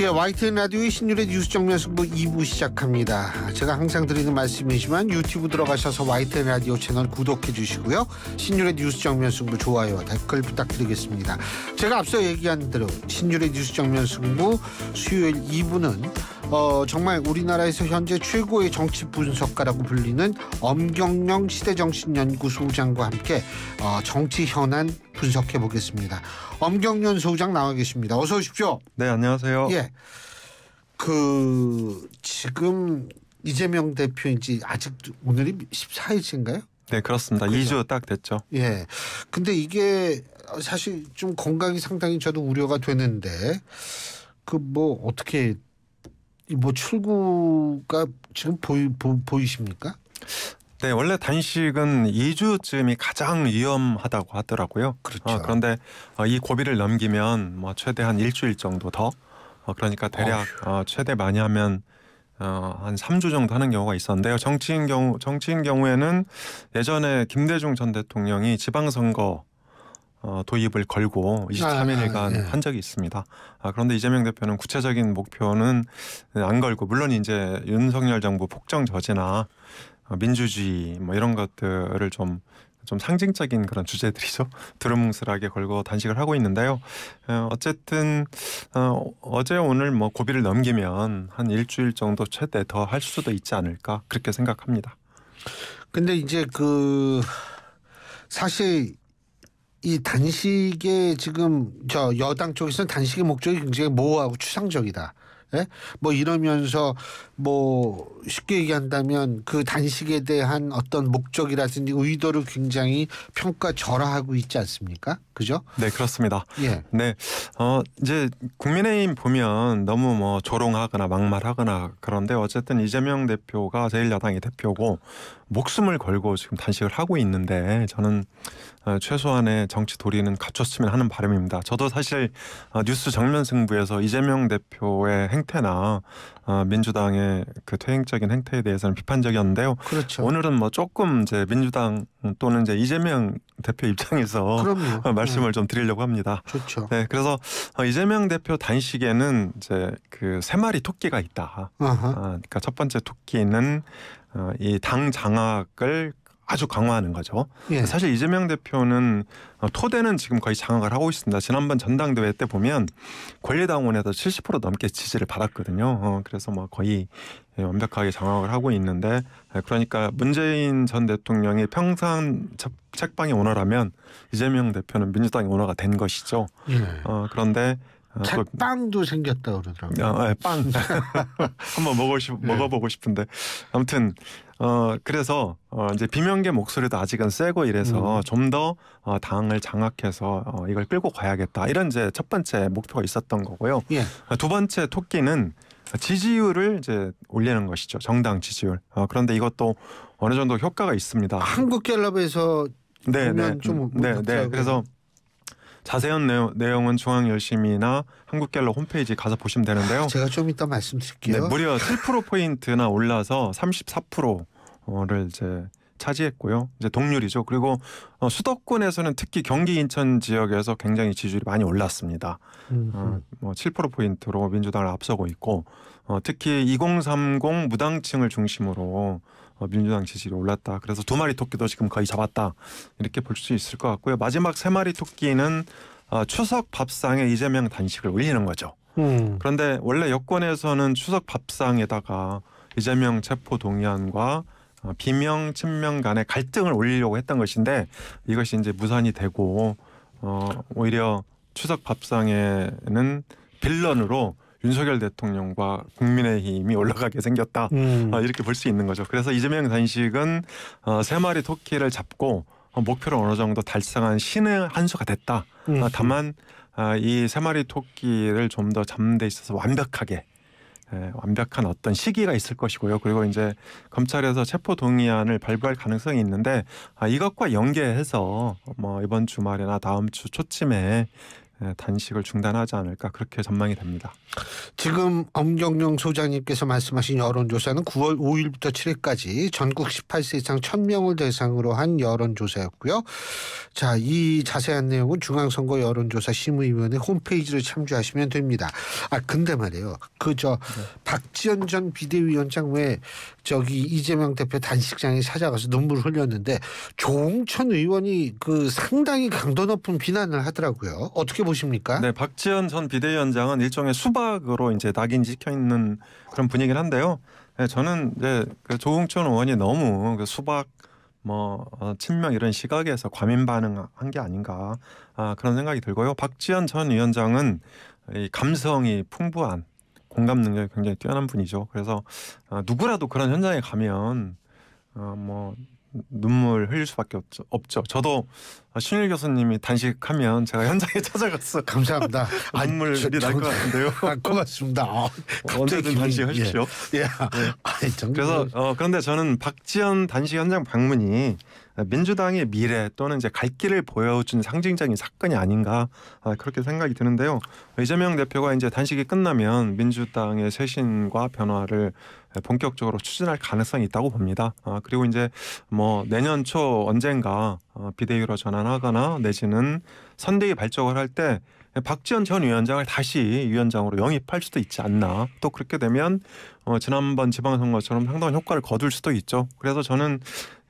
예, YTN 라디오의 신율의 뉴스 정면승부 2부 시작합니다. 제가 항상 드리는 말씀이지만 유튜브 들어가셔서 YTN 라디오 채널 구독해 주시고요. 신율의 뉴스 정면승부 좋아요와 댓글 부탁드리겠습니다. 제가 앞서 얘기한 대로 신율의 뉴스 정면승부 수요일 2부는 어, 정말 우리나라에서 현재 최고의 정치 분석가라고 불리는 엄경영 시대정신연구소장과 함께 어, 정치 현안 분석해 보겠습니다. 엄경연 소장 나와 계십니다. 어서 오십시오. 네, 안녕하세요. 예. 그 지금 이재명 대표 인지 아직 오늘이 14일인가요? 네, 그렇습니다. 그렇죠? 2주 딱 됐죠. 예. 근데 이게 사실 좀 건강이 상당히 저도 우려가 되는데 그 뭐 어떻게 뭐 출구가 지금 보이, 보, 보이십니까? 네, 원래 단식은 2주쯤이 가장 위험하다고 하더라고요. 그렇죠. 어, 그런데 어, 이 고비를 넘기면 뭐 최대한 일주일 정도 더 어, 그러니까 대략 어, 최대 많이 하면 어, 한 3주 정도 하는 경우가 있었는데요. 정치인 경우 정치인 경우에는 예전에 김대중 전 대통령이 지방선거 어, 도입을 걸고 23일간 아, 네. 한 적이 있습니다. 아, 그런데 이재명 대표는 구체적인 목표는 안 걸고 물론 이제 윤석열 정부 폭정 저지나 민주주의 뭐 이런 것들을 좀 좀 상징적인 그런 주제들이죠. 드루뭉술하게 걸고 단식을 하고 있는데요. 어쨌든 어, 어제 오늘 뭐 고비를 넘기면 한 일주일 정도 최대 더 할 수도 있지 않을까 그렇게 생각합니다. 근데 이제 그 사실 이 단식의 지금 저 여당 쪽에서는 단식의 목적이 굉장히 모호하고 추상적이다. 예? 뭐 이러면서 뭐 쉽게 얘기한다면 그 단식에 대한 어떤 목적이라든지 의도를 굉장히 평가절하하고 있지 않습니까? 그죠? 네, 그렇습니다. 예. 네. 어, 이제 국민의힘 보면 너무 뭐 조롱하거나 막말하거나 그런데 어쨌든 이재명 대표가 제일야당의 대표고 목숨을 걸고 지금 단식을 하고 있는데 저는 어, 최소한의 정치 도리는 갖췄으면 하는 바람입니다. 저도 사실 어, 뉴스 정면 승부에서 이재명 대표의 행태나 어, 민주당의 그 퇴행적인 행태에 대해서는 비판적이었는데요. 그렇죠. 오늘은 뭐 조금 이제 민주당 또는 이제 이재명 대표 입장에서 그럼요. 말씀을 네. 좀 드리려고 합니다. 좋죠. 네, 그래서 이재명 대표 단식에는 이제 그 세 마리 토끼가 있다. 아 그러니까 첫 번째 토끼는 어, 이당 장악을 아주 강화하는 거죠. 예. 사실 이재명 대표는 어, 토대는 지금 거의 장악을 하고 있습니다. 지난번 전당대회 때 보면 권리당원에서 70% 넘게 지지를 받았거든요. 어, 그래서 뭐 거의 예, 완벽하게 장악을 하고 있는데 예, 그러니까 문재인 전 대통령이 평상 책방에 오너라면 이재명 대표는 민주당의 오너가 된 것이죠. 예. 어, 그런데 햇빵도 아, 그 생겼다 그러더라고요. 아, 아 네, 빵 한번 먹어 싶, 먹어보고 싶은데 아무튼 어 그래서 어 이제 비명계 목소리도 아직은 세고 이래서 음. 좀더 어, 당을 장악해서 어, 이걸 끌고 가야겠다 이런 이제 첫 번째 목표가 있었던 거고요. 예. 아, 두 번째 토끼는 지지율을 이제 올리는 것이죠 정당 지지율. 어, 그런데 이것도 어느 정도 효과가 있습니다. 한국갤럽에서 네, 네, 좀 네, 네. 그래서 자세한 내용, 은 중앙 열심이나 한국갤러 홈페이지 가서 보시면 되는데요. 아, 제가 좀 이따 말씀드릴게요. 네, 무려 7% 포인트나 올라서 34%를 이제 차지했고요. 이제 동률이죠. 그리고 어, 수도권에서는 특히 경기 인천 지역에서 굉장히 지지율이 많이 올랐습니다. 음. 어, 뭐7% 포인트로 민주당을 앞서고 있고 어, 특히 2030 무당층을 중심으로 어, 민주당 지지율이 올랐다. 그래서 두 마리 토끼도 지금 거의 잡았다. 이렇게 볼 수 있을 것 같고요. 마지막 세 마리 토끼는 어, 추석 밥상에 이재명 단식을 올리는 거죠. 음. 그런데 원래 여권에서는 추석 밥상에다가 이재명 체포 동의안과 어, 비명 친명 간의 갈등을 올리려고 했던 것인데 이것이 이제 무산이 되고 어 오히려 추석 밥상에는 빌런으로 윤석열 대통령과 국민의힘이 올라가게 생겼다 음. 아, 이렇게 볼 수 있는 거죠. 그래서 이재명 단식은 어, 세 마리 토끼를 잡고 어, 목표를 어느 정도 달성한 신의 한 수가 됐다. 음. 아, 다만 어, 아, 이 세 마리 토끼를 좀 더 잡는 데 있어서 완벽하게 완벽한 어떤 시기가 있을 것이고요. 그리고 이제 검찰에서 체포 동의안을 발부할 가능성이 있는데 아, 이것과 연계해서 뭐 이번 주말이나 다음 주 초쯤에 예, 단식을 중단하지 않을까 그렇게 전망이 됩니다. 지금 엄경영 소장님께서 말씀하신 여론조사는 9월 5일부터 7일까지 전국 18세 이상 1000명을 대상으로 한 여론조사였고요. 자, 이 자세한 내용은 중앙선거 여론조사 심의위원회 홈페이지를 참조하시면 됩니다. 아, 근데 말이에요. 그저 네. 박지원 전 비대위원장 왜 저기 이재명 대표 단식장에 찾아가서 눈물을 흘렸는데 조홍천 의원이 그 상당히 강도 높은 비난을 하더라고요. 어떻게 보십니까? 네, 박지원 전 비대위원장은 일종의 수박으로 이제 낙인 찍혀 있는 그런 분위기긴 한데요. 네, 저는 이제 그 조웅천 의원이 너무 그 수박 뭐 어, 친명 이런 시각에서 과민 반응한 게 아닌가 아, 그런 생각이 들고요. 박지원 전 위원장은 이 감성이 풍부한 공감 능력이 굉장히 뛰어난 분이죠. 그래서 아, 누구라도 그런 현장에 가면 어, 뭐 눈물 흘릴 수밖에 없죠. 없죠. 저도 신일 교수님이 단식하면 제가 현장에 찾아가서 감사합니다. 아, 눈물이 날 것 같은데요. 아, 고맙습니다. 아, 어, 언제든 단식하십시오. 예. 예. 예. 네. 아니, 그래서 어, 그런데 저는 박지현 단식 현장 방문이 민주당의 미래 또는 이제 갈 길을 보여준 상징적인 사건이 아닌가 아, 그렇게 생각이 드는데요. 이재명 대표가 이제 단식이 끝나면 민주당의 쇄신과 변화를 본격적으로 추진할 가능성이 있다고 봅니다. 아, 그리고 이제 뭐 내년 초 언젠가 어, 비대위로 전환하거나 내지는 선대위 발족을 할 때 박지원 전 위원장을 다시 위원장으로 영입할 수도 있지 않나. 또 그렇게 되면 어, 지난번 지방선거처럼 상당한 효과를 거둘 수도 있죠. 그래서 저는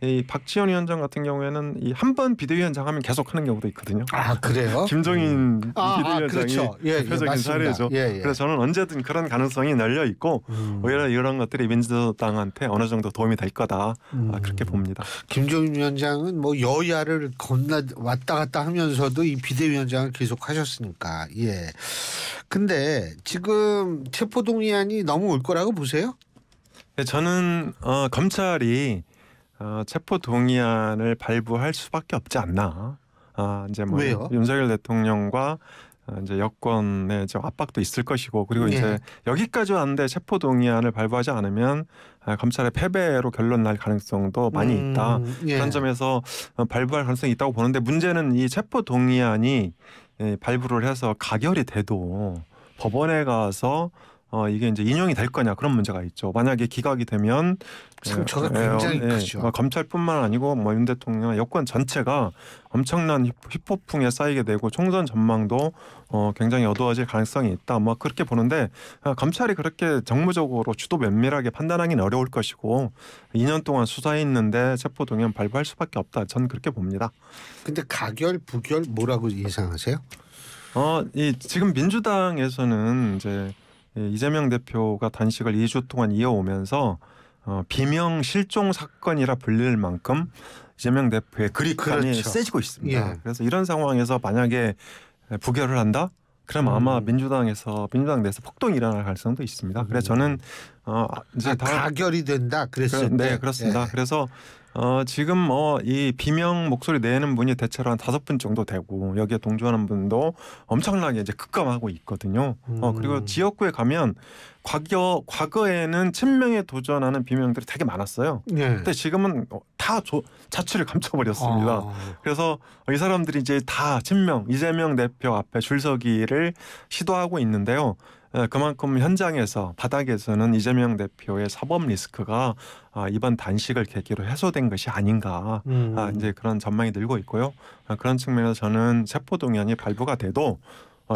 이 박지원 위원장 같은 경우에는 이한번 비대위원장 하면 계속 하는 경우도 있거든요. 아 그래요? 김종인 음. 아, 아, 비대위원장이 아, 그렇죠. 예, 예 대표적인 예, 사례죠. 예, 예. 그래서 저는 언제든 그런 가능성이 열려 있고 음. 오히려 이런 것들이 민주당한테 어느 정도 도움이 될 거다 아, 음. 아, 그렇게 봅니다. 김종인 위원장은 뭐 여야를 건너 왔다 갔다 하면서도 이 비대위원장을 계속 하셨으니까 예. 근데 지금 체포동의안이 넘어올 거라고 보세요? 네, 저는 어, 검찰이 어, 체포 동의안을 발부할 수밖에 없지 않나. 아 이제 뭐 왜요? 윤석열 대통령과 어, 이제 여권의 좀 압박도 있을 것이고 그리고 이제 예. 여기까지 왔는데 체포 동의안을 발부하지 않으면 아, 검찰의 패배로 결론 날 가능성도 많이 있다. 음, 예. 그런 점에서 어, 발부할 가능성이 있다고 보는데 문제는 이 체포 동의안이 예, 발부를 해서 가결이 돼도 법원에 가서 어, 이게 이제 인용이 될 거냐 그런 문제가 있죠. 만약에 기각이 되면 상처가 예, 예, 굉장히 예, 크죠. 뭐 검찰뿐만 아니고 뭐 윤 대통령 여권 전체가 엄청난 휘폭풍에 쌓이게 되고 총선 전망도 어, 굉장히 어두워질 가능성이 있다. 뭐 그렇게 보는데 아, 검찰이 그렇게 정무적으로 주도 면밀하게 판단하기는 어려울 것이고 2년 동안 수사했는데 체포 동향 발부할 수밖에 없다. 전 그렇게 봅니다. 근데 가결 부결 뭐라고 예상하세요? 어, 이 지금 민주당에서는 이제 예, 이재명 대표가 단식을 2주 동안 이어오면서 어, 비명 실종 사건이라 불릴 만큼 이재명 대표의 그립감이 그렇죠. 세지고 있습니다. 예. 그래서 이런 상황에서 만약에 예, 부결을 한다? 그럼 아마 음. 민주당에서 민주당 내에서 폭동이 일어날 가능성도 있습니다. 그래서 저는 어 아, 이제 아, 다 가결이 된다 그랬을 그, 네 그렇습니다. 예. 그래서 어, 지금 뭐이 비명 목소리 내는 분이 대체로 한 다섯 분 정도 되고 여기에 동조하는 분도 엄청나게 이제 급감하고 있거든요. 어, 그리고 음. 지역구에 가면 과거 과거에는 친명에 도전하는 비명들이 되게 많았어요. 예. 근데 지금은 어, 다 조, 자취를 감춰버렸습니다. 아. 그래서 이 사람들이 이제 다 친명 이재명 대표 앞에 줄서기를 시도하고 있는데요. 예, 그만큼 현장에서 바닥에서는 이재명 대표의 사법 리스크가 아, 이번 단식을 계기로 해소된 것이 아닌가 아, 음. 이제 그런 전망이 늘고 있고요. 아, 그런 측면에서 저는 세포 동향이 발부가 돼도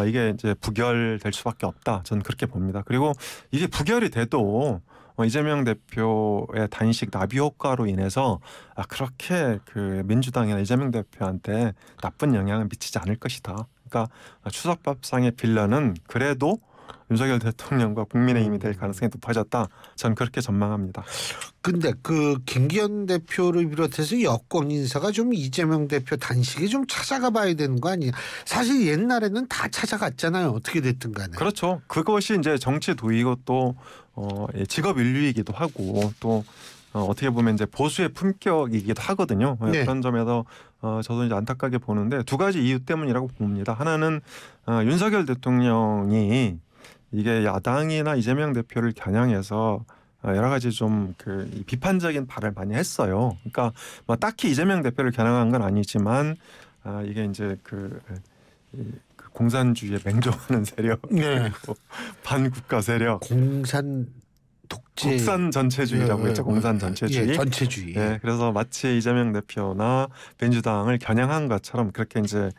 이게 이제 부결될 수밖에 없다. 저는 그렇게 봅니다. 그리고 이게 부결이 돼도 어, 이재명 대표의 단식 나비 효과로 인해서 그렇게 그 민주당이나 이재명 대표한테 나쁜 영향을 미치지 않을 것이다. 그러니까 추석밥상의 빌런은 그래도 윤석열 대통령과 국민의힘이 될 음. 가능성이 높아졌다. 전 그렇게 전망합니다. 근데 그 김기현 대표를 비롯해서 여권 인사가 좀 이재명 대표 단식에 좀 찾아가 봐야 되는 거 아니냐. 사실 옛날에는 다 찾아갔잖아요. 어떻게 됐든 간에. 그렇죠. 그것이 이제 정치 도의고 또 어, 예, 직업 인류이기도 하고 또 어, 어떻게 보면 이제 보수의 품격이기도 하거든요. 어, 네. 그런 점에서 어, 저도 이제 안타깝게 보는데 두 가지 이유 때문이라고 봅니다. 하나는 어, 윤석열 대통령이 이게 야당이나 이재명 대표를 겨냥해서 어, 여러 가지 좀 그 비판적인 발을 많이 했어요. 그러니까 뭐 딱히 이재명 대표를 겨냥한 건 아니지만 아 이게 이제 그, 그 공산주의에 맹종하는 세력, 네. 반국가 세력, 공산 독재, 국산 전체주의라고 네, 네 했죠. 네. 공산 전체주의, 예, 전체주의. 네, 그래서 마치 이재명 대표나 민주당을 겨냥한 것처럼 그렇게 이제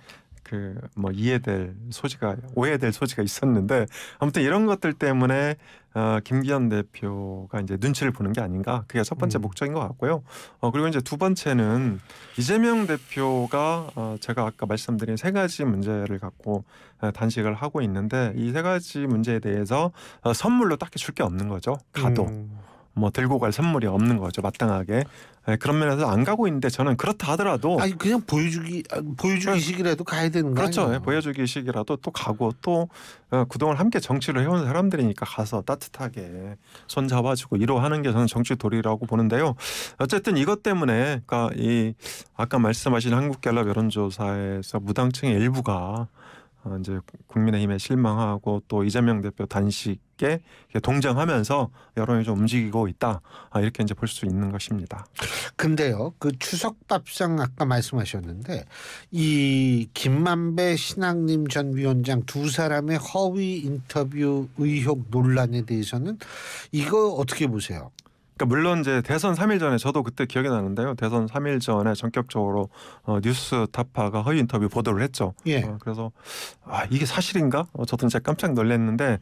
그뭐 이해될 소지가 오해될 소지가 있었는데 아무튼 이런 것들 때문에 어, 김기현 대표가 이제 눈치를 보는 게 아닌가 그게 첫 번째 음. 목적인 것 같고요. 어, 그리고 이제 두 번째는 이재명 대표가 어, 제가 아까 말씀드린 세 가지 문제를 갖고 어, 단식을 하고 있는데 이 세 가지 문제에 대해서 어, 선물로 딱히 줄 게 없는 거죠. 가도. 음. 뭐 들고 갈 선물이 없는 거죠 마땅하게 네, 그런 면에서 안 가고 있는데 저는 그렇다 하더라도 아니 그냥 보여주기 아, 보여주기식이라도 예. 가야 되는 거죠 그렇죠 네, 예, 보여주기식이라도 또 가고 또 어, 그동안 함께 정치를 해온 사람들이니까 가서 따뜻하게 손 잡아주고 이러하는 게 저는 정치 도리라고 보는데요 어쨌든 이것 때문에 그러니까 이 아까 말씀하신 한국갤럽 여론조사에서 무당층의 일부가 어, 이제 국민의힘에 실망하고 또 이재명 대표 단식에 동정하면서 여론이 좀 움직이고 있다 아, 이렇게 이제 볼 수 있는 것입니다. 근데요, 그 추석 밥상 아까 말씀하셨는데 이 김만배 신학님 전 위원장 두 사람의 허위 인터뷰 의혹 논란에 대해서는 이거 어떻게 보세요? 그러니까 물론 이제 대선 3일 전에 저도 그때 기억이 나는데요. 대선 3일 전에 전격적으로 어, 뉴스 타파가 허위 인터뷰 보도를 했죠. 예. 어, 그래서 아 이게 사실인가? 어, 저도 이제 깜짝 놀랐는데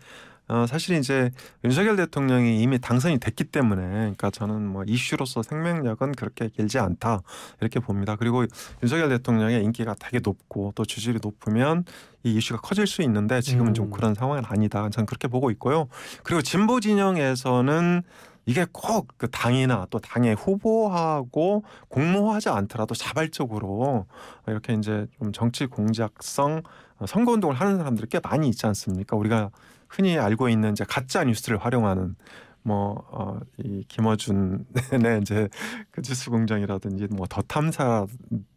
어, 사실 이제 윤석열 대통령이 이미 당선이 됐기 때문에 그러니까 저는 뭐 이슈로서 생명력은 그렇게 길지 않다 이렇게 봅니다. 그리고 윤석열 대통령의 인기가 되게 높고 또 지지율이 높으면 이 이슈가 커질 수 있는데 지금은 음. 좀 그런 상황은 아니다. 저는 그렇게 보고 있고요. 그리고 진보 진영에서는 이게 꼭 그 당이나 또 당의 후보하고 공모하지 않더라도 자발적으로 이렇게 이제 좀 정치 공작성 어, 선거 운동을 하는 사람들이 꽤 많이 있지 않습니까? 우리가 흔히 알고 있는 이제 가짜 뉴스를 활용하는 뭐 어 이 김어준의 이제 그 지수 공장이라든지 뭐 더 탐사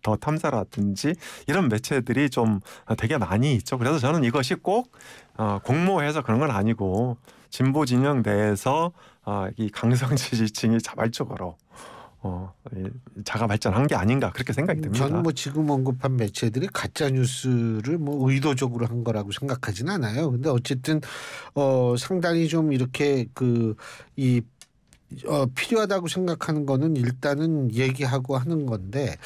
더 탐사라든지 이런 매체들이 좀 되게 많이 있죠. 그래서 저는 이것이 꼭 어, 공모해서 그런 건 아니고 진보 진영 내에서 아, 이 강성 지지층이 자발적으로 어, 자가 발전한 게 아닌가 그렇게 생각이 음, 듭니다. 저는 뭐 지금 언급한 매체들이 가짜 뉴스를 뭐 의도적으로 한 거라고 생각하진 않아요. 근데 어쨌든 어 상당히 좀 이렇게 그이 어, 필요하다고 생각하는 거는 일단은 얘기하고 하는 건데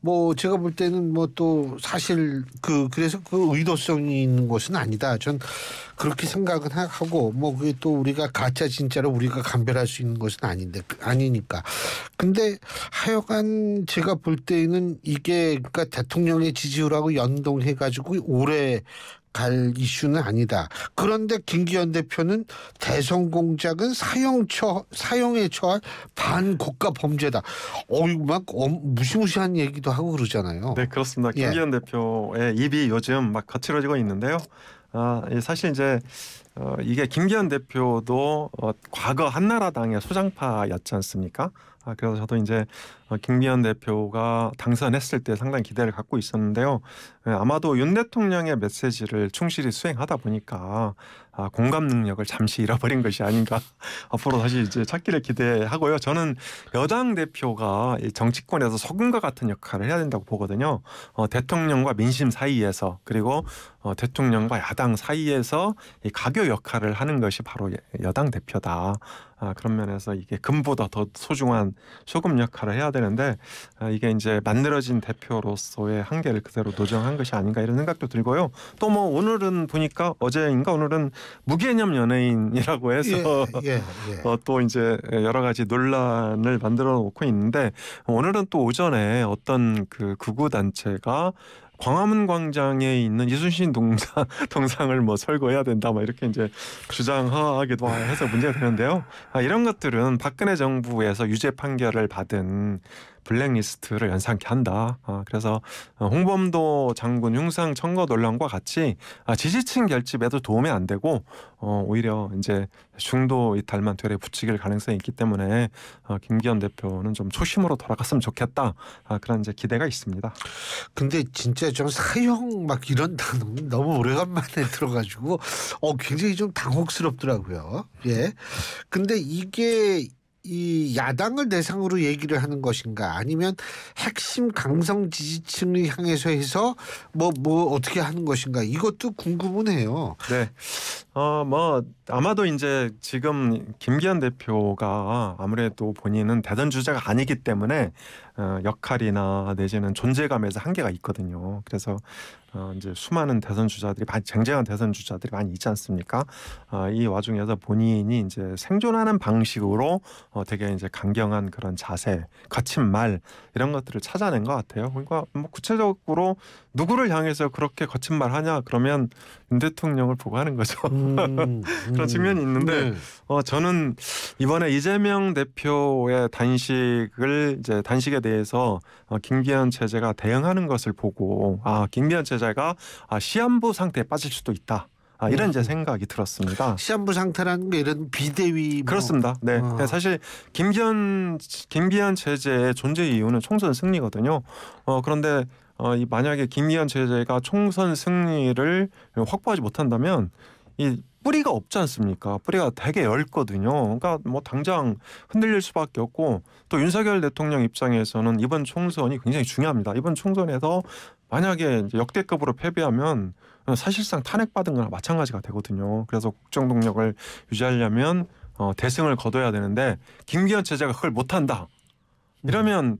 뭐 제가 볼 때는 뭐 또 사실 그 그래서 그 의도성이 있는 것은 아니다. 전 그렇게 생각은 하고 뭐 그게 또 우리가 가짜 진짜로 우리가 감별할 수 있는 것은 아닌데 아니니까. 근데 하여간 제가 볼 때는 에 이게 그러니까 대통령의 지지율하고 연동해 가지고 올해 갈 이슈는 아니다. 그런데 김기현 대표는 대선 공작은 사형처 사형에 처할 반고가 범죄다. 어유 막 어, 무시무시한 얘기도 하고 그러잖아요. 네 그렇습니다. 예. 김기현 예. 대표의 입이 요즘 막 거칠어지고 있는데요. 아, 예, 사실 이제 어, 이게 김기현 대표도 어, 과거 한나라당의 소장파였지 않습니까? 아, 그래서 저도 이제 어, 김기현 대표가 당선했을 때 상당히 기대를 갖고 있었는데요. 예, 아마도 윤 대통령의 메시지를 충실히 수행하다 보니까 아, 공감 능력을 잠시 잃어버린 것이 아닌가 앞으로 다시 이제 찾기를 기대하고요. 저는 여당 대표가 정치권에서 소금과 같은 역할을 해야 된다고 보거든요. 어, 대통령과 민심 사이에서 그리고 어, 대통령과 야당 사이에서 이 가교 역할을 하는 것이 바로 여당 대표다. 아, 그런 면에서 이게 금보다 더 소중한 소금 역할을 해야 되는데 아, 이게 이제 만들어진 대표로서의 한계를 그대로 노정한 것이 아닌가 이런 생각도 들고요. 또 뭐 오늘은 보니까 어제인가 오늘은 무개념 연예인이라고 해서 예, 예, 예. 어, 또 이제 여러 가지 논란을 만들어 놓고 있는데 오늘은 또 오전에 어떤 그 구구 단체가 광화문 광장에 있는 이순신 동상 동상을 뭐 철거해야 된다 막 뭐 이렇게 이제 주장하기도 해서 문제가 되는데요. 아, 이런 것들은 박근혜 정부에서 유죄 판결을 받은 블랙리스트를 연상케 한다. 아, 그래서 어, 홍범도 장군 흉상 청거 논란과 같이 아, 지지층 결집에도 도움이 안 되고 어, 오히려 이제 중도 이탈만 되려 붙이길 가능성이 있기 때문에 어, 김기현 대표는 좀 초심으로 돌아갔으면 좋겠다. 아, 그런 이제 기대가 있습니다. 근데 진짜 좀 사형 막 이런 단어 너무 오래간만에 들어가지고 어, 굉장히 좀 당혹스럽더라고요. 예. 근데 이게 이 야당을 대상으로 얘기를 하는 것인가 아니면 핵심 강성 지지층을 향해서 해서 뭐뭐 뭐 어떻게 하는 것인가 이것도 궁금은 해요. 네. 어 뭐 아마도 이제 지금 김기현 대표가 아무래도 본인은 대선 주자가 아니기 때문에 어, 역할이나 내지는 존재감에서 한계가 있거든요. 그래서 어, 이제 수많은 대선 주자들이 쟁쟁한 대선 주자들이 많이 있지 않습니까? 어, 이 와중에서 본인이 이제 생존하는 방식으로 어, 되게 이제 강경한 그런 자세, 거친 말 이런 것들을 찾아낸 것 같아요. 그러니까 뭐 구체적으로 누구를 향해서 그렇게 거친 말 하냐 그러면 윤 대통령을 보고 하는 거죠. 음, 음. 그런 측면이 있는데 네. 어, 저는 이번에 이재명 대표의 단식을 이제 단식에 대해서 어, 김기현 체제가 대응하는 것을 보고 아 김기현 체제가 아, 시한부 상태에 빠질 수도 있다. 아, 이런 이제 음. 생각이 들었습니다. 시한부 상태라는 게 이런 비대위 뭐. 그렇습니다. 네. 아. 네, 사실 김기현 김기현 체제의 존재 이유는 총선 승리거든요. 어, 그런데 어, 이 만약에 김기현 체제가 총선 승리를 확보하지 못한다면 이 뿌리가 없지 않습니까? 뿌리가 되게 얇거든요. 그러니까 뭐 당장 흔들릴 수밖에 없고 또 윤석열 대통령 입장에서는 이번 총선이 굉장히 중요합니다. 이번 총선에서 만약에 역대급으로 패배하면 사실상 탄핵받은 거나 마찬가지가 되거든요. 그래서 국정 동력을 유지하려면 어, 대승을 거둬야 되는데 김기현 체제가 그걸 못한다. 이러면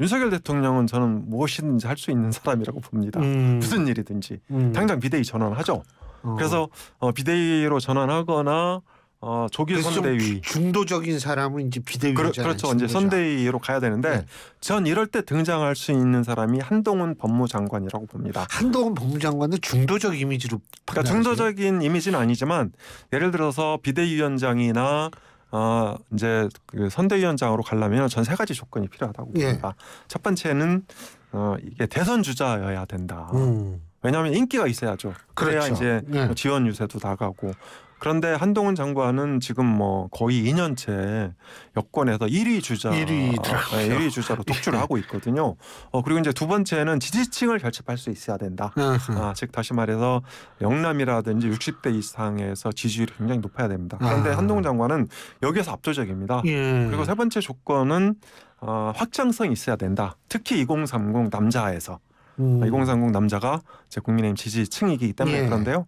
윤석열 대통령은 저는 무엇이든지 할 수 있는 사람이라고 봅니다. 음. 무슨 일이든지 음. 당장 비대위 전환하죠. 어. 그래서 어, 비대위로 전환하거나 어, 조기 선대위 중도적인 사람은 이제 비대위 그러, 그렇죠. 이제 선대위로 가야 되는데 네. 전 이럴 때 등장할 수 있는 사람이 한동훈 법무장관이라고 봅니다. 한동훈 법무장관은 중도적 이미지로 그러니까 중도적인 이미지는 아니지만 예를 들어서 비대위원장이나 어, 이제 그 선대위원장으로 가려면 전 세 가지 조건이 필요하다고 예. 봅니다. 예. 첫 번째는 어, 이게 대선 주자여야 된다. 음. 왜냐하면 인기가 있어야죠. 그래야 그렇죠. 이제 예. 지원 유세도 나가고 그런데 한동훈 장관은 지금 뭐 거의 2년째 여권에서 1위 주자, 1위더라고요. 어, 네, 1위 주자로 예. 독주를 하고 있거든요. 어, 그리고 이제 두 번째는 지지층을 결집할 수 있어야 된다. 아, 즉 다시 말해서 영남이라든지 60대 이상에서 지지율이 굉장히 높아야 됩니다. 그런데 아. 한동훈 장관은 여기에서 압도적입니다. 예. 그리고 세 번째 조건은 어, 확장성이 있어야 된다. 특히 2030 남자에서 음. 2030 남자가 제 국민의힘 지지층이기 때문에 예. 그런데요.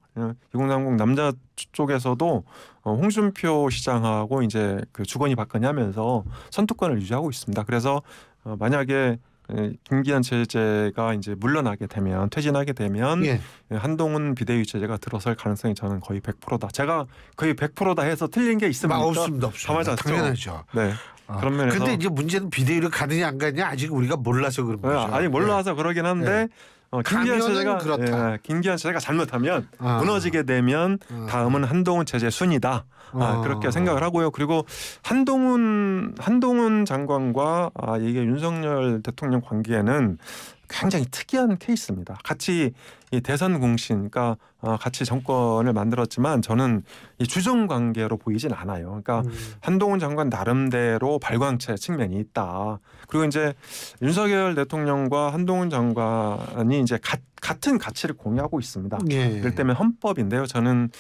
2030 예, 남자 쪽에서도 어, 홍준표 시장하고 이제 그주권이 바뀌냐 하면서선두권을 유지하고 있습니다. 그래서 어, 만약에 예, 김기현 체제가 이제 물러나게 되면 퇴진하게 되면 예. 예 한동훈 비대위 체제가 들어설 가능성이 저는 거의 100%다. 제가 거의 100%다 해서 틀린 게 있습니까? 아, 없습니다. 없습니다. 다 맞았죠. 당연하죠. 네. 아. 그런 면에서. 근데 이제 문제는 비대위로 가느냐 안 가느냐 아직 우리가 몰라서 그런 아, 거죠. 네, 아니 몰라서 네. 그러긴 한데 예. 어, 김기현 체제가 그렇다. 예, 김기현 체제가 잘못하면 아. 무너지게 되면 아. 다음은 한동훈 체제 순이다. 아, 아. 그렇게 생각을 하고요. 그리고 한동훈 한동훈 장관과 아, 이게 윤석열 대통령 관계는 굉장히 특이한 케이스입니다. 같이 이 대선 공신, 그러니까 어, 같이 정권을 만들었지만 저는 이 주종 관계로 보이진 않아요. 그러니까 음. 한동훈 장관 나름대로 발광체 측면이 있다. 그리고 이제 윤석열 대통령과 한동훈 장관이 이제 가, 같은 가치를 공유하고 있습니다. 예. 예. 그렇기 때문 헌법인데요. 저는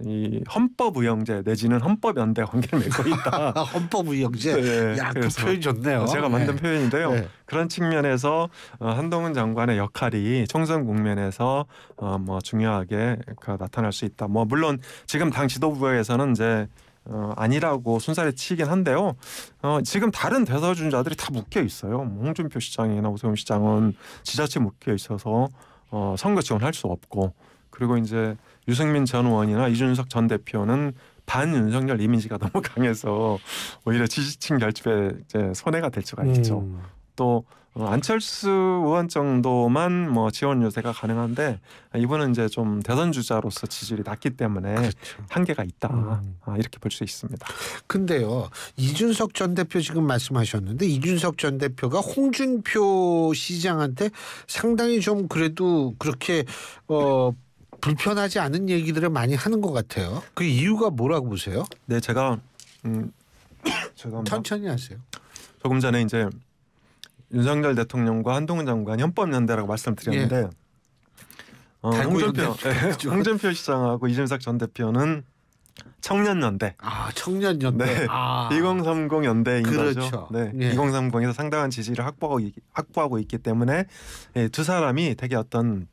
이 헌법의형제 내지는 헌법연대 관계를 맺고 있다. 헌법의형제. 네. 야, 그 표현 좋네요. 제가 만든 네. 표현인데요. 네. 그런 측면에서 어, 한동훈 장관의 역할이 총선 국면에서 어, 뭐 중요하게 그 나타날 수 있다. 뭐 물론 지금 당 지도부에서는 이제 어, 아니라고 순살에 치긴 한데요. 어, 지금 다른 대사주자들이 다 묶여 있어요. 뭐 홍준표 시장이나 오세훈 시장은 지자체 묶여 있어서 어, 선거 지원할 수 없고 그리고 이제 유승민 전 의원이나 이준석 전 대표는 반윤석열 이미지가 너무 강해서 오히려 지지층 결집에 이제 손해가 될 수가 있죠. 음. 또 어, 안철수 의원 정도만 뭐 지원 요새가 가능한데 이분은 이제 좀 대선 주자로서 지지율이 낮기 때문에 그렇죠. 한계가 있다 음. 아, 이렇게 볼 수 있습니다. 근데요 이준석 전 대표 지금 말씀하셨는데 이준석 전 대표가 홍준표 시장한테 상당히 좀 그래도 그렇게 어 불편하지 않은 얘기들을 많이 하는 것 같아요. 그 이유가 뭐라고 보세요? 네 제가 음, 천천히 하세요. 조금 전에 이제 윤석열 대통령과 한동훈 장관 헌법연대라고 말씀드렸는데 예. 어, 홍준표, 네, 홍준표 시장하고 이준석 전 대표는 청년연대. 아 청년연대. 네. 아. 2030 연대인 그렇죠. 거죠. 네. 예. 2030에서 상당한 지지를 확보하고, 확보하고 있기 때문에 예, 두 사람이 되게 어떤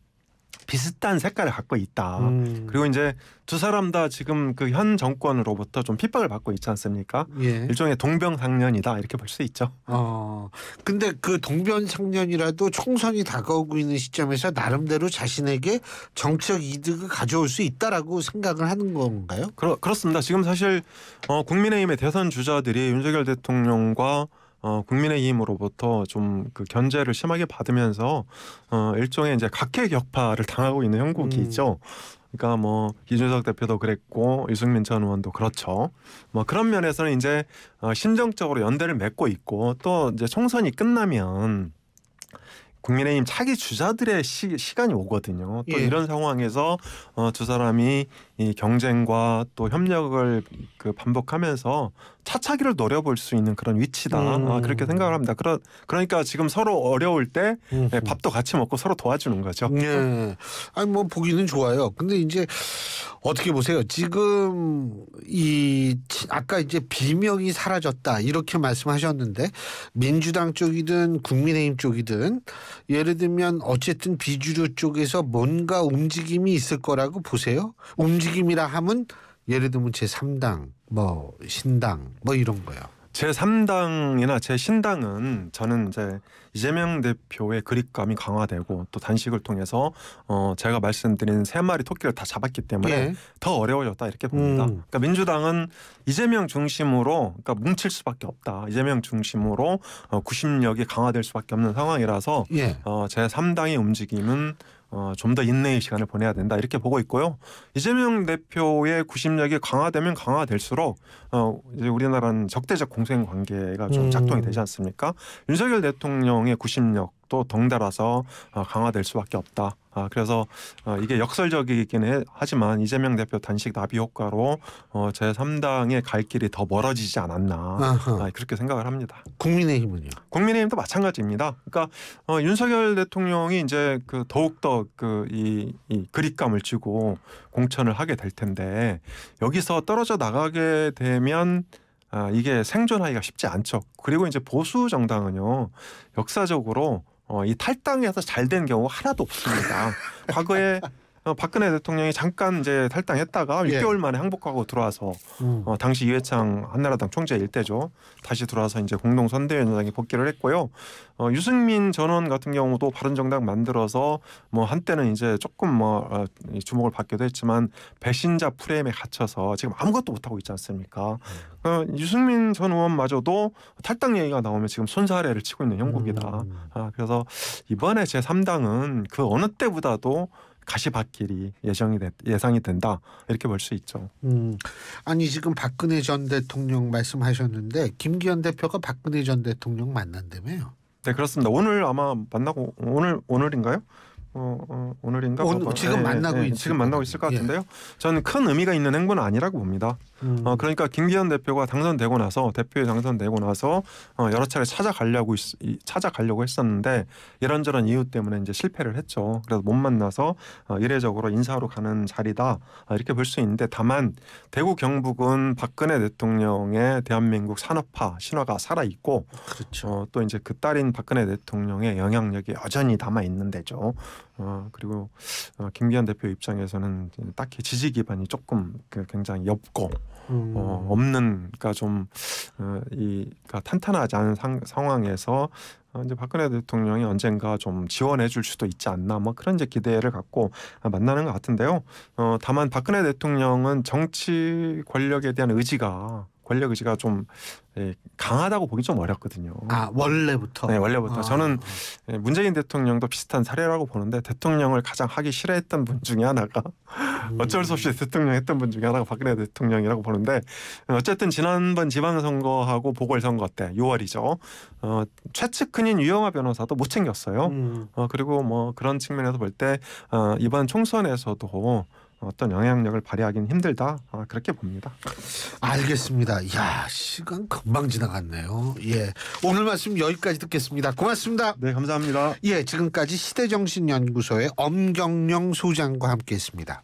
비슷한 색깔을 갖고 있다. 음. 그리고 이제 두 사람 다 지금 그 현 정권으로부터 좀 핍박을 받고 있지 않습니까? 예. 일종의 동병상련이다 이렇게 볼 수 있죠. 어, 근데 그 동병상련이라도 총선이 다가오고 있는 시점에서 나름대로 자신에게 정책 이득을 가져올 수 있다라고 생각을 하는 건가요? 그렇 그렇습니다. 지금 사실 어, 국민의힘의 대선 주자들이 윤석열 대통령과 어, 국민의힘으로부터 좀 그 견제를 심하게 받으면서 어, 일종의 이제 각계 격파를 당하고 있는 형국이죠. 음. 그러니까 뭐 이준석 대표도 그랬고 유승민 전 의원도 그렇죠. 뭐 그런 면에서는 이제 어, 심정적으로 연대를 맺고 있고 또 이제 총선이 끝나면 국민의힘 차기 주자들의 시, 간이 오거든요. 또 예. 이런 상황에서 어, 두 사람이 이 경쟁과 또 협력을 그 반복하면서 차차기를 노려볼 수 있는 그런 위치다 아, 음. 아, 그렇게 생각을 합니다. 그러, 그러니까 지금 서로 어려울 때 예, 밥도 같이 먹고 서로 도와주는 거죠. 예. 아니 뭐 보기는 좋아요. 근데 이제 어떻게 보세요? 지금 이 아까 이제 비명이 사라졌다 이렇게 말씀하셨는데 민주당 쪽이든 국민의힘 쪽이든 예를 들면 어쨌든 비주류 쪽에서 뭔가 움직임이 있을 거라고 보세요. 움직 움직임이라 함은 예를 들면 제3당, 뭐 신당, 뭐 이런 거요. 제3당이나 제신당은 저는 이제 이재명 대표의 그립감이 강화되고 또 단식을 통해서 어 제가 말씀드린 세 마리 토끼를 다 잡았기 때문에 예. 더 어려워졌다 이렇게 봅니다. 음. 그러니까 민주당은 이재명 중심으로 그러니까 뭉칠 수밖에 없다. 이재명 중심으로 어 구심력이 강화될 수밖에 없는 상황이라서 예. 어 제3당의 움직임은 어, 좀 더 인내의 시간을 보내야 된다 이렇게 보고 있고요. 이재명 대표의 구심력이 강화되면 강화될수록 어, 이제 우리나라는 적대적 공생 관계가 좀 음. 작동이 되지 않습니까? 음. 윤석열 대통령의 구심력 또 덩달아서 어, 강화될 수밖에 없다. 아, 그래서 어, 이게 역설적이긴 하지만 이재명 대표 단식 나비 효과로 어, 제3당의 갈 길이 더 멀어지지 않았나 아하. 아, 그렇게 생각을 합니다. 국민의힘은요? 국민의힘도 마찬가지입니다. 그러니까 윤석열 대통령이 이제 그 더욱더 그이 이 그립감을 쥐고 공천을 하게 될 텐데 여기서 떨어져 나가게 되면 아, 이게 생존하기가 쉽지 않죠. 그리고 이제 보수 정당은요 역사적으로 어, 이 탈당해서 잘된 경우 하나도 없습니다. 과거에 어, 박근혜 대통령이 잠깐 이제 탈당했다가 예. 6개월 만에 항복하고 들어와서 음. 어, 당시 이회창 한나라당 총재 일대죠. 다시 들어와서 이제 공동 선대위원장이 복귀를 했고요. 어, 유승민 전원 같은 경우도 바른정당 만들어서 뭐 한때는 이제 조금 뭐 어, 주목을 받기도 했지만 배신자 프레임에 갇혀서 지금 아무것도 못 하고 있지 않습니까? 음. 어, 유승민 전 의원마저도 탈당 얘기가 나오면 지금 손사래를 치고 있는 형국이다. 음. 아, 그래서 이번에 제 3당은 그 어느 때보다도 가시밭길이 예정이 되, 예상이 된다 이렇게 볼 수 있죠. 음. 아니 지금 박근혜 전 대통령 말씀하셨는데 김기현 대표가 박근혜 전 대통령 만난다며요. 네 그렇습니다. 오늘 아마 만나고 오늘 오늘인가요? 어, 어, 오늘인가? 오, 어, 봐봐. 지금 예, 만나고 예, 있 지금 만나고 있을 것 같은데요. 예. 저는 큰 의미가 있는 행보는 아니라고 봅니다. 음. 어, 그러니까 김기현 대표가 당선되고 나서 대표에 당선되고 나서 어, 여러 차례 찾아가려고 있, 찾아가려고 했었는데 이런저런 이유 때문에 이제 실패를 했죠. 그래서 못 만나서 어, 이례적으로 인사로 가는 자리다 어, 이렇게 볼 수 있는데 다만 대구 경북은 박근혜 대통령의 대한민국 산업화 신화가 살아 있고 그렇죠. 어, 또 이제 그 딸인 박근혜 대통령의 영향력이 여전히 남아 있는 데죠. 어, 그리고 어, 김기현 대표 입장에서는 딱히 지지 기반이 조금 그 굉장히 옅고 음. 어, 없는 그러니까 좀이 어, 그러니까 탄탄하지 않은 상, 상황에서 어, 이제 박근혜 대통령이 언젠가 좀 지원해 줄 수도 있지 않나 뭐 그런 이제 기대를 갖고 아, 만나는 것 같은데요. 어, 다만 박근혜 대통령은 정치 권력에 대한 의지가 권력 의지가 좀 예, 강하다고 보기 좀 어렵거든요. 아 원래부터. 네 원래부터 아. 저는 예, 문재인 대통령도 비슷한 사례라고 보는데 대통령을 가장 하기 싫어했던 분 중에 하나가 음. 어쩔 수 없이 대통령 했던 분 중에 하나가 박근혜 대통령이라고 보는데 예, 어쨌든 지난번 지방선거하고 보궐선거 때 6월이죠. 어, 최측근인 유영하 변호사도 못 챙겼어요. 음. 어, 그리고 뭐 그런 측면에서 볼때 어, 이번 총선에서도 어떤 영향력을 발휘하기는 힘들다 어, 그렇게 봅니다. 알겠습니다. 야 시간 금방 지나갔네요. 예 오늘 말씀 여기까지 듣겠습니다. 고맙습니다. 네 감사합니다. 예 지금까지 시대정신연구소의 엄경영 소장과 함께했습니다.